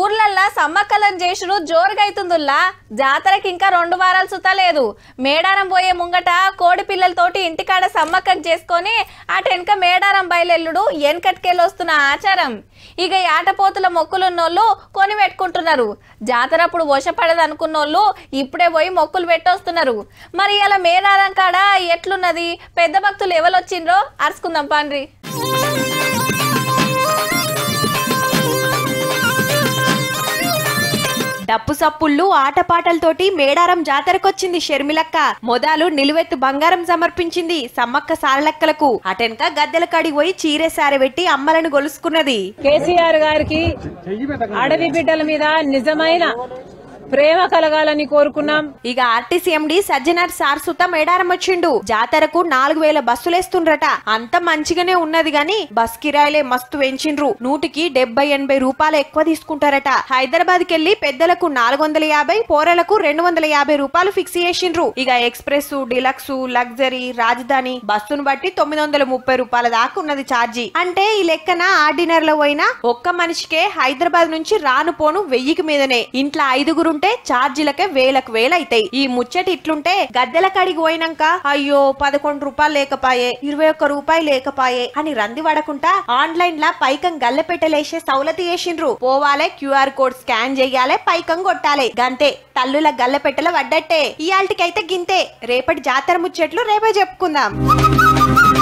ఊర్లల్లా సమ్మక్కలం చేసుడు అవుతుందిలా జాతరకి ఇంకా రెండు వారాలు సుతలేదు మేడారం పోయే ముంగట కోడి పిల్లలతోటి ఇంటికాడ సమ్మక్కం చేసుకొని అటు వెనక మేడారం బయలెల్లుడు వెనకటికెళ్ళొస్తున్న ఆచారం ఇక ఆటపోతుల మొక్కులున్నోళ్ళు కొని పెట్టుకుంటున్నారు జాతర అప్పుడు వశపడదు అనుకున్నోళ్ళు ఇప్పుడే పోయి మొక్కులు పెట్టొస్తున్నారు మరి ఇలా మేడారం కాడ ఎట్లున్నది పెద్ద భక్తులు ఎవరొచ్చిండ్రో అరుచుకుందాం పాండ్రి డప్పు సప్పుళ్ళు ఆటపాటలతోటి మేడారం జాతరకొచ్చింది షర్మిలక్క మొదలు నిలువెత్తు బంగారం సమర్పించింది సమ్మక్క సారలక్కలకు అటెనక గద్దెల కాడికి పోయి చీరే సారబెట్టి అమ్మలను గొలుసుకున్నది కేసీఆర్ గారికి అడవి బిడ్డల మీద నిజమైన ప్రేమ కలగాలని కోరుకున్నాం ఇక ఎండి సజ్జనార్ సార్సుత మేడారం వచ్చిండు జాతరకు నాలుగు వేల బస్సులేస్తుండ్రట అంత మంచిగానే ఉన్నది గాని బస్ కిరాయిలే మస్తు పెంచిండ్రు నూటికి డెబ్బై ఎనభై రూపాయలు ఎక్కువ తీసుకుంటారట హైదరాబాద్ కెళ్లి పెద్దలకు నాలుగు వందల యాభై పోరలకు రెండు వందల యాభై రూపాయలు ఫిక్స్ చేసిండ్రు ఇక ఎక్స్ప్రెస్ డిలక్స్ లగ్జరీ రాజధాని బస్సును బట్టి తొమ్మిది వందల ముప్పై రూపాయల దాకా ఉన్నది ఛార్జీ అంటే ఈ లెక్కన ఆర్డినర్ లో పోయినా ఒక్క మనిషికే హైదరాబాద్ నుంచి రాను పోను వెయ్యికి మీదనే ఇంట్లో ఐదుగురు ఉంటే ఛార్జీలకే వేలకు వేలు అయితాయి ఈ ముచ్చటి ఇట్లుంటే గద్దెల కాడికి పోయినాక అయ్యో పదకొండు రూపాయలు లేకపాయే ఇరవై ఒక్క రూపాయలు లేకపాయే అని రంది పడకుండా ఆన్లైన్ లా పైకం గల్లపెట్టలేసే సౌలతి చేసిండ్రు పోవాలే క్యూఆర్ కోడ్ స్కాన్ చేయాలే పైకం కొట్టాలి గంతే తల్లుల గల్లపెట్టెల పడ్డట్టే ఇయాల్టికైతే గింతే రేపటి జాతర ముచ్చట్లు రేపే చెప్పుకుందాం